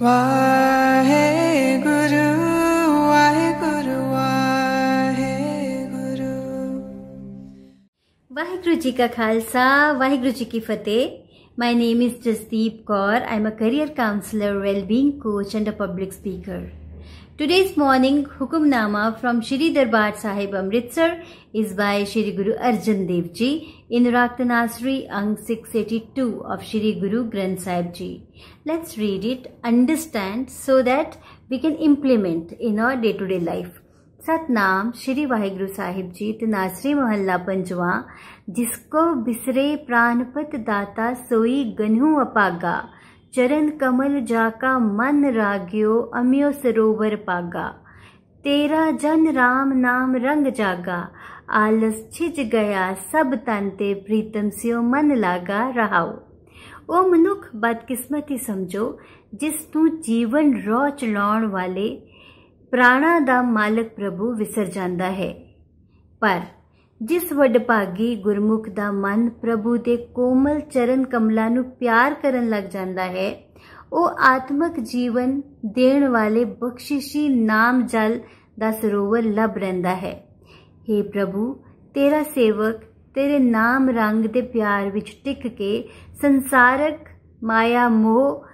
Vaheguru Ji ka Khalsa, Vaheguru Ji ki Fateh. My name is Jasdeep Kaur. I'm a career counselor, well-being coach and a public speaker. Today's morning Hukumnama from Shri Darbar Sahib Amritsar is by Shri Guru Arjan Dev Ji in Raktanasri Ang 682 of Shri Guru Granth Sahib Ji. Let's read it, understand so that we can implement in our day-to-day -day life. Satnam ਸ਼੍ਰੀ ਵਾਹਿਗੁਰੂ ਸਾਹਿਬ ਜੀ ਤਨਾਸਰੀ ਮਹੱਲਾ ਪੰਜਵਾ ਜਿਸ ਕੋ ਬਿਸਰੇ ਪ੍ਰਾਨਪਤ ਦਾਤਾ ਸੋਈ ਗਨਹੂ ਅਪਾਗਾ चरण कमल जाका मन राग्यो अम्यो सरोवर पागा तेरा जन राम नाम रंग जागा आलस छिज गया सब तनते प्रीतम सियो मन लागा रहाओ ओ मनुख बदकिस्मत ही समझो जिस तू जीवन रो चलाण वाले प्राणा दा मालक प्रभु विसर ਜਾਂਦਾ है पर ਜਿਸ ਵਡਭਾਗੀ ਗੁਰਮੁਖ ਦਾ ਮਨ ਪ੍ਰਭੂ ਦੇ ਕੋਮਲ ਚਰਨ ਕਮਲਾਂ ਨੂੰ ਪਿਆਰ ਕਰਨ ਲੱਗ ਜਾਂਦਾ ਹੈ ਉਹ ਆਤਮਿਕ ਜੀਵਨ ਦੇਣ ਵਾਲੇ ਬਖਸ਼ਿਸ਼ੀ ਨਾਮ ਜਲ ਦਾ ਸਰੋਵਰ ਲੱਭ ਰਹਿੰਦਾ ਹੈ हे ਪ੍ਰਭੂ ਤੇਰਾ ਸੇਵਕ ਤੇਰੇ ਨਾਮ ਰੰਗ ਦੇ ਪਿਆਰ ਵਿੱਚ ਟਿਕ ਕੇ ਸੰਸਾਰਕ ਮਾਇਆ ਮੋਹ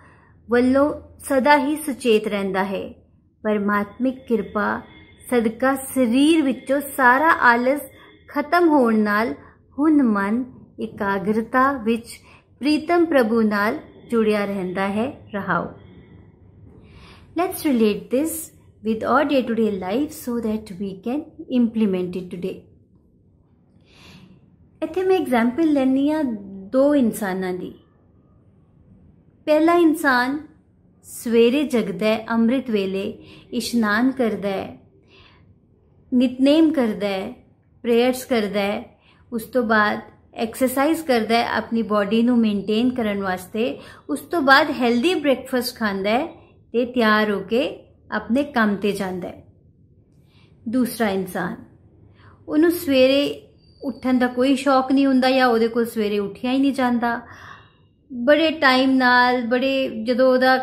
ਵੱਲੋਂ ਸਦਾ ਹੀ ਸੁਚੇਤ ਰਹਿੰਦਾ ਹੈ ਪਰਮਾਤਮਿਕ ਕਿਰਪਾ ਸਦਕਾ ਸਰੀਰ ਵਿੱਚੋਂ ਸਾਰਾ ਆਲਸ ਖਤਮ ਹੋਣ ਨਾਲ ਹੁਣ ਮਨ ਇਕਾਗਰਤਾ ਵਿੱਚ ਪ੍ਰੀਤਮ ਪ੍ਰਭੂ ਨਾਲ ਜੁੜਿਆ ਰਹਿੰਦਾ ਹੈ ਰਹਾਓ let's relate this with our day to day life so that we can implement it today ਇੱਥੇ ਮੈਂ ਐਗਜ਼ਾਮਪਲ ਲੈਣੀ ਆ ਦੋ ਇਨਸਾਨਾਂ ਦੀ ਪਹਿਲਾ ਇਨਸਾਨ ਸਵੇਰੇ ਜਗਦਾ ਹੈ ਅੰਮ੍ਰਿਤ ਵੇਲੇ ਇਸ਼ਨਾਨ ਕਰਦਾ ਹੈ ਨਿਤਨੇਮ ਕਰਦਾ ਹੈ ਪ੍ਰੇਅਰਸ ਕਰਦਾ ਹੈ ਉਸ ਤੋਂ ਬਾਅਦ ਐਕਸਰਸਾਈਜ਼ ਕਰਦਾ ਹੈ ਆਪਣੀ ਬਾਡੀ ਨੂੰ ਮੇਨਟੇਨ ਕਰਨ ਵਾਸਤੇ ਉਸ ਤੋਂ ਬਾਅਦ ਹੈਲਦੀ ਬ੍ਰੇਕਫਾਸਟ ਖਾਂਦਾ ਹੈ ਤੇ ਤਿਆਰ ਹੋ ਕੇ ਆਪਣੇ ਕੰਮ ਤੇ ਜਾਂਦਾ ਹੈ ਦੂਸਰਾ ਇਨਸਾਨ ਉਹਨੂੰ ਸਵੇਰੇ ਉੱਠਣ ਦਾ ਕੋਈ ਸ਼ੌਕ ਨਹੀਂ ਹੁੰਦਾ ਜਾਂ ਉਹਦੇ ਕੋਲ ਸਵੇਰੇ ਉੱਠਿਆ ਹੀ ਨਹੀਂ ਜਾਂਦਾ ਬੜੇ ਟਾਈਮ ਨਾਲ ਬੜੇ ਜਦੋਂ ਉਹਦਾ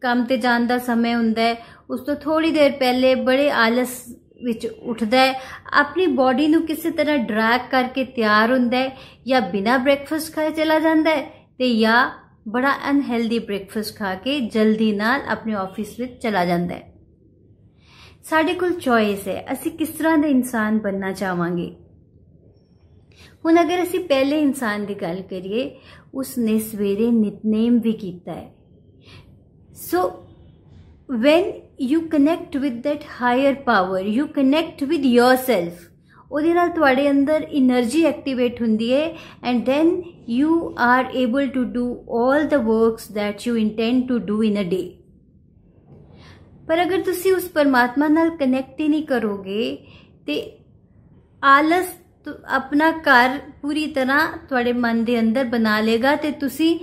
ਕੰਮ ਤੇ ਜਾਣ ਦਾ ਸਮੇਂ ਹੁੰਦਾ ਹੈ ਉਸ ਤੋਂ ਥੋੜੀ ਦੇਰ ਪਹਿਲੇ ਬੜੇ ਆਲਸ ਵਿੱਚ ਉੱਠਦਾ ਹੈ ਆਪਣੀ ਬਾਡੀ ਨੂੰ ਕਿਸੇ ਤਰ੍ਹਾਂ ਡਰੈਗ ਕਰਕੇ ਤਿਆਰ ਹੁੰਦਾ ਹੈ ਜਾਂ ਬਿਨਾ ਬ੍ਰੈਕਫਾਸਟ ਖਾਏ ਚਲਾ ਜਾਂਦਾ ਹੈ ਤੇ ਜਾਂ ਬੜਾ ਅਨਹੈਲਦੀ ਬ੍ਰੈਕਫਾਸਟ ਖਾ ਕੇ ਜਲਦੀ ਨਾਲ ਆਪਣੇ ਆਫਿਸ ਵਿੱਚ ਚਲਾ ਜਾਂਦਾ ਹੈ ਸਾਡੇ ਕੋਲ ਚੋਇਸ ਹੈ ਅਸੀਂ ਕਿਸ ਤਰ੍ਹਾਂ ਦੇ ਇਨਸਾਨ ਬੰਨਣਾ ਚਾਹਾਂਗੇ ਹੁਣ ਅਗਰ ਅਸੀਂ ਪਹਿਲੇ ਇਨਸਾਨ ਦੀ ਗੱਲ ਕਰੀਏ ਉਸ ਨੇ ਸਵੇਰੇ ਨਿਤਨੇਮ ਵੀ ਕੀਤਾ ਹੈ ਸੋ when you connect with that higher power you connect with yourself ਉਹਦੇ ਨਾਲ ਤੁਹਾਡੇ ਅੰਦਰ એનર્ਜੀ ਐਕਟੀਵੇਟ ਹੁੰਦੀ ਹੈ and then you are able to do 올 the works that you intend to do in a day ਪਰ ਅਗਰ ਤੁਸੀਂ ਉਸ ਪਰਮਾਤਮਾ ਨਾਲ ਕਨੈਕਟ ਹੀ ਨਹੀਂ ਕਰੋਗੇ ਤੇ ਆਲਸ ਆਪਣਾ ਘਰ ਪੂਰੀ ਤਰ੍ਹਾਂ ਤੁਹਾਡੇ ਮਨ ਦੇ ਅੰਦਰ ਬਣਾ ਲੇਗਾ ਤੇ ਤੁਸੀਂ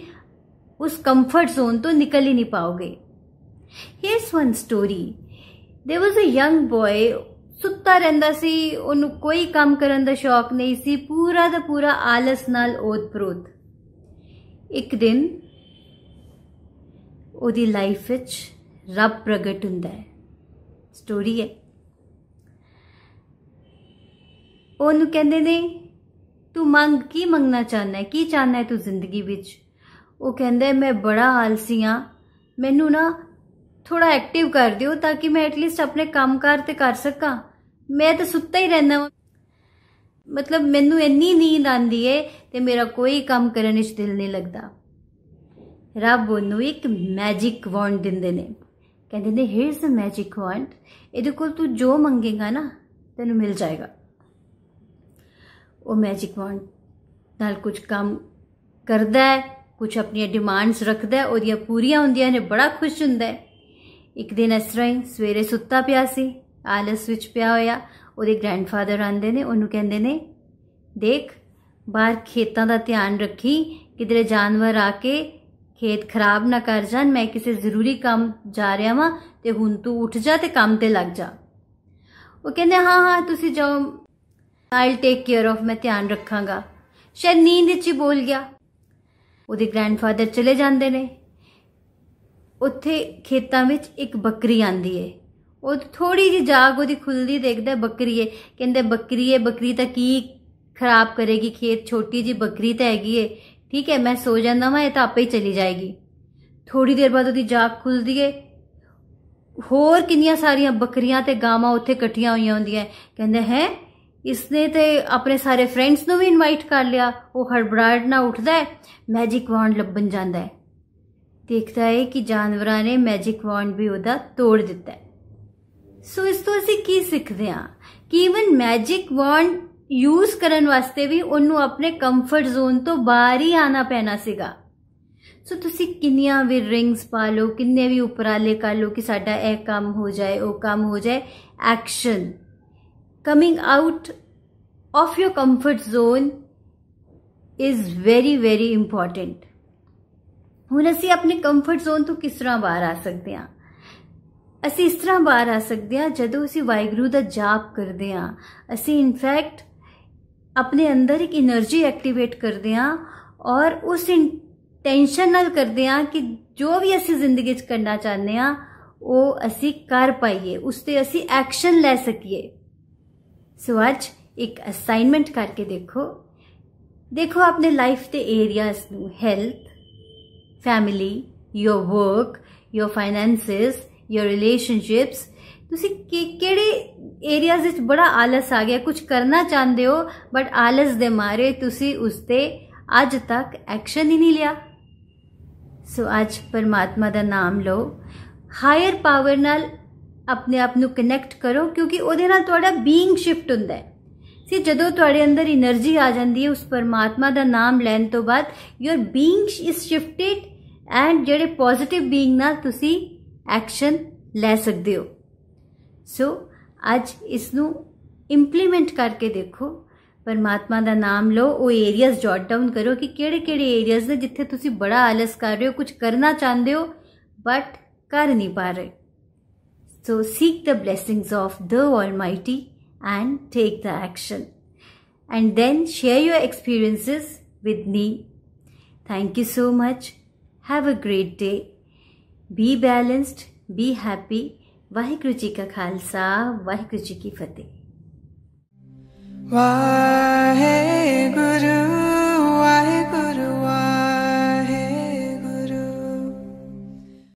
ਉਸ ਕੰਫਰਟ ਜ਼ੋਨ ਤੋਂ ਨਿਕਲ ਹੀ ਨਹੀਂ ਪਾਓਗੇ Here's one story. There was a young boy ਸੁੱਤਾ ਰਹਿੰਦਾ ਸੀ ਉਹਨੂੰ ਕੋਈ ਕੰਮ ਕਰਨ ਦਾ ਸ਼ੌਕ ਨਹੀਂ ਸੀ ਪੂਰਾ ਦਾ ਪੂਰਾ ਆਲਸ ਨਾਲ ਓਤ-ਪ੍ਰੋਤ ਇੱਕ ਦਿਨ ਉਹਦੀ ਲਾਈਫ ਵਿੱਚ ਰੱਬ ਪ੍ਰਗਟ ਹੁੰਦਾ ਹੈ ਸਟੋਰੀ ਹੈ ਉਹਨੂੰ ਕਹਿੰਦੇ ਨੇ ਤੂੰ ਮੰਗ ਕੀ ਮੰਗਣਾ ਚਾਹੁੰਦਾ ਹੈ ਕੀ ਚਾਹੁੰਦਾ ਹੈ ਤੂੰ ਜ਼ਿੰਦਗੀ ਵਿੱਚ ਉਹ ਕਹਿੰਦਾ ਮੈਂ ਬੜਾ ਆਲਸੀ ਆ ਮੈਨੂੰ ਨਾ ਥੋੜਾ ਐਕਟਿਵ ਕਰ ਦਿਓ ਤਾਂ ਕਿ ਮੈਂ ਐਟਲੀਸਟ ਆਪਣੇ ਕੰਮਕਾਰ ਤੇ ਕਰ ਸਕਾਂ ਮੈਂ ਤਾਂ ਸੁੱਤਾ ਹੀ ਰਹਿਣਾ ਹਾਂ ਮਤਲਬ ਮੈਨੂੰ ਇੰਨੀ ਨੀਂਦ ਆਂਦੀ ਏ ਤੇ ਮੇਰਾ ਕੋਈ ਕੰਮ ਕਰਨ ਵਿੱਚ ਦਿਲ ਨਹੀਂ ਲੱਗਦਾ ਰੱਬ ਉਹਨੂੰ ਇੱਕ ਮੈਜਿਕ ਵਾਂਡ ਦਿੰਦੇ ਨੇ ਕਹਿੰਦੇ ਨੇ here is a magic wand ਇਹਦੇ ਕੋਲ ਤੂੰ ਜੋ ਮੰਗੇਗਾ ਨਾ ਤੈਨੂੰ ਮਿਲ ਜਾਏਗਾ ਉਹ ਮੈਜਿਕ ਵਾਂਡ ਨਾਲ ਕੁਝ ਕੰਮ ਕਰਦਾ ਹੈ ਕੁਝ ਆਪਣੀਆਂ ਡਿਮਾਂਡਸ ਰੱਖਦਾ ਹੈ ਉਹਦੀਆਂ ਪੂਰੀਆਂ ਹੁੰਦੀਆਂ ਨੇ ਬੜਾ ਖੁਸ਼ ਹੁੰਦਾ ਹੈ ਇੱਕ ਦਿਨ ਇਸ ਤਰ੍ਹਾਂ ਹੀ ਸਵੇਰੇ ਸੁੱਤਾ ਪਿਆ ਸੀ ਆਲਸ ਵਿੱਚ ਪਿਆ ਹੋਇਆ ਉਹਦੇ ਗ੍ਰੈਂਡਫਾਦਰ ਆਂਦੇ ਨੇ ਉਹਨੂੰ ਕਹਿੰਦੇ ਨੇ ਦੇਖ ਬਾਹਰ ਖੇਤਾਂ ਦਾ ਧਿਆਨ ਰੱਖੀ ਕਿਧਰੇ ਜਾਨਵਰ ਆ ਕੇ ਖੇਤ ਖਰਾਬ ਨਾ ਕਰ ਜਾਣ ਮੈਂ ਕਿਸੇ ਜ਼ਰੂਰੀ ਕੰਮ ਜਾ ਰਿਹਾ ਵਾਂ ਤੇ ਹੁਣ ਤੂੰ ਉੱਠ ਜਾ ਤੇ ਕੰਮ ਤੇ ਲੱਗ ਜਾ ਉਹ ਕਹਿੰਦੇ ਹਾਂ ਹਾਂ ਤੁਸੀਂ ਜਾਓ ਆਈਲ ਟੇਕ ਕੇਅਰ ਆਫ ਮੈਂ ਧਿਆਨ ਰੱਖਾਂਗਾ ਸ਼ਾਇਦ ਨੀਂਦ ਵਿੱਚ ਹੀ ਬੋਲ ਗਿਆ ਉਹਦੇ ਗ੍ਰੈਂਡਫਾਦਰ ਚਲੇ ਜਾਂਦੇ ਨੇ ਉੱਥੇ ਖੇਤਾਂ ਵਿੱਚ ਇੱਕ ਬੱਕਰੀ ਆਂਦੀ ਏ ਉਹ ਥੋੜੀ ਜਿਹੀ ਜਾਗ ਉਹਦੀ ਖੁੱਲਦੀ ਦੇਖਦਾ ਬੱਕਰੀਏ ਕਹਿੰਦੇ ਬੱਕਰੀਏ ਬੱਕਰੀ ਤਾਂ ਕੀ ਖਰਾਬ ਕਰੇਗੀ ਖੇਤ ਛੋਟੀ ਜੀ ਬੱਕਰੀ ਤਾਂ ਹੈਗੀ ਏ ਠੀਕ ਹੈ ਮੈਂ ਸੋ ਜਾਂਦਾ ਵਾਂ ਇਹ ਤਾਂ ਆਪੇ ਹੀ ਚਲੀ ਜਾਏਗੀ ਥੋੜੀ ਦੇਰ ਬਾਅਦ ਉਹਦੀ ਜਾਗ ਖੁੱਲਦੀ ਏ ਹੋਰ ਕਿੰਨੀਆਂ ਸਾਰੀਆਂ ਬੱਕਰੀਆਂ ਤੇ ਗਾਵਾਂ ਉੱਥੇ ਇਕੱਠੀਆਂ ਹੋਈਆਂ ਹੁੰਦੀਆਂ ਕਹਿੰਦੇ ਹੈ ਇਸਨੇ ਤੇ ਆਪਣੇ ਸਾਰੇ ਫਰੈਂਡਸ ਨੂੰ ਵੀ ਇਨਵਾਈਟ ਕਰ ਲਿਆ ਉਹ ਹੜਬੜਾਹਟ ਨਾਲ ਉੱਠਦਾ ਹੈ ਮੈਜਿਕ ਵਾਂਡ ਲੱਭਣ ਜਾਂਦਾ ਹੈ देखता है कि जानवर ने मैजिक वॉन्ड भी ओदा तोड़ दिता है ਸੋ ਇਸ ਤੋਂ ਅਸੀਂ ਕੀ ਸਿੱਖਦੇ ਹਾਂ ਕਿ ਇਵਨ ਮੈਜਿਕ ਵੌਂਡ ਯੂਜ਼ ਕਰਨ ਵਾਸਤੇ ਵੀ ਉਹਨੂੰ ਆਪਣੇ ਕੰਫਰਟ ਜ਼ੋਨ ਤੋਂ ਬਾਹਰ ਹੀ ਆਣਾ ਪੈਣਾ ਸੀਗਾ ਸੋ ਤੁਸੀਂ ਕਿੰਨੀਆਂ ਵੀ ਰਿੰਗਸ ਪਾ ਲਓ ਕਿੰਨੇ ਵੀ ਉਪਰਾਲੇ ਕਰ ਲਓ ਕਿ ਸਾਡਾ ਇਹ ਕੰਮ ਹੋ ਜਾਏ ਉਹ ਕੰਮ ਹੋ ਜਾਏ action coming out of your comfort zone is very very important ਹੁਣ ਅਸੀਂ ਆਪਣੇ ਕੰਫਰਟ ਜ਼ੋਨ ਤੋਂ ਕਿਸ ਤਰ੍ਹਾਂ ਬਾਹਰ ਆ ਸਕਦੇ ਹਾਂ ਅਸੀਂ ਇਸ ਤਰ੍ਹਾਂ ਬਾਹਰ ਆ ਸਕਦੇ ਹਾਂ ਜਦੋਂ ਅਸੀਂ ਵਾਹਿਗੁਰੂ ਦਾ ਜਾਪ ਕਰਦੇ ਹਾਂ ਅਸੀਂ ਇਨਫੈਕਟ ਆਪਣੇ ਅੰਦਰ ਇੱਕ એનર્ਜੀ ਐਕਟੀਵੇਟ ਕਰਦੇ ਹਾਂ ਔਰ ਉਸ ਇੰਟੈਂਸ਼ਨ ਨਾਲ ਕਰਦੇ ਹਾਂ ਕਿ ਜੋ ਵੀ ਅਸੀਂ ਜ਼ਿੰਦਗੀ 'ਚ ਕਰਨਾ ਚਾਹੁੰਦੇ ਹਾਂ ਉਹ ਅਸੀਂ ਕਰ ਪਾਈਏ ਉਸ ਤੇ ਅਸੀਂ ਐਕਸ਼ਨ ਲੈ ਸਕੀਏ ਸੋ ਅੱਜ ਇੱਕ ਅਸਾਈਨਮੈਂਟ ਕਰਕੇ ਦੇਖੋ ਦੇਖੋ ਆਪਣੇ ਲਾਈਫ ਦੇ ਏਰੀਆਜ਼ ਨੂੰ health family, your work, your finances, your relationships ਤੁਸੀਂ ਕਿਹੜੇ ਏਰੀਆਜ਼ ਵਿੱਚ ਬੜਾ ਆਲਸ ਆ ਗਿਆ ਕੁਝ ਕਰਨਾ ਚਾਹੁੰਦੇ ਹੋ ਬਟ ਆਲਸ ਦੇ ਮਾਰੇ ਤੁਸੀਂ ਉਸ ਤੇ ਅੱਜ ਤੱਕ ਐਕਸ਼ਨ ਹੀ ਨਹੀਂ ਲਿਆ ਸੋ ਅੱਜ ਪਰਮਾਤਮਾ ਦਾ ਨਾਮ ਲਓ ਹਾਇਰ ਪਾਵਰ ਨਾਲ ਆਪਣੇ ਆਪ ਨੂੰ ਕਨੈਕਟ ਕਰੋ ਕਿਉਂਕਿ ਉਹਦੇ ਨਾਲ ਤੁਹਾਡਾ ਬੀਇੰਗ ਸ਼ਿਫਟ ਹੁੰਦਾ ਹੈ ਸੀ ਜਦੋਂ ਤੁਹਾਡੇ ਅੰਦਰ એનર્ਜੀ ਆ ਜਾਂਦੀ ਹੈ ਉਸ ਪਰਮਾਤਮਾ ਦਾ ਨਾਮ ਲੈਣ ਤੋਂ ਬਾਅਦ your being is shifted and ਜਿਹੜੇ ਪੋਜ਼ਿਟਿਵ ਬੀਇੰਗ ਨਾਲ ਤੁਸੀਂ ਐਕਸ਼ਨ ਲੈ ਸਕਦੇ ਹੋ ਸੋ ਅੱਜ ਇਸ ਨੂੰ ਇੰਪਲੀਮੈਂਟ ਕਰਕੇ ਦੇਖੋ ਪਰਮਾਤਮਾ ਦਾ ਨਾਮ ਲਓ ਉਹ ਏਰੀਆਜ਼ ਜੋਟ ਡਾਊਨ ਕਰੋ ਕਿ ਕਿਹੜੇ-ਕਿਹੜੇ ਏਰੀਆਜ਼ ਨੇ ਜਿੱਥੇ ਤੁਸੀਂ ਬੜਾ ਆਲਸ ਕਰ ਰਹੇ ਹੋ ਕੁਝ ਕਰਨਾ ਚਾਹੁੰਦੇ ਹੋ ਬਟ ਕਰ ਨਹੀਂ ਪਾ ਰਹੇ so seek the blessings of the almighty and take the action and then share your experiences with me thank you so much have a great day be balanced be happy Waheguru ji का खालसा वाहेगुरु जी की फतेह वाहे गुरु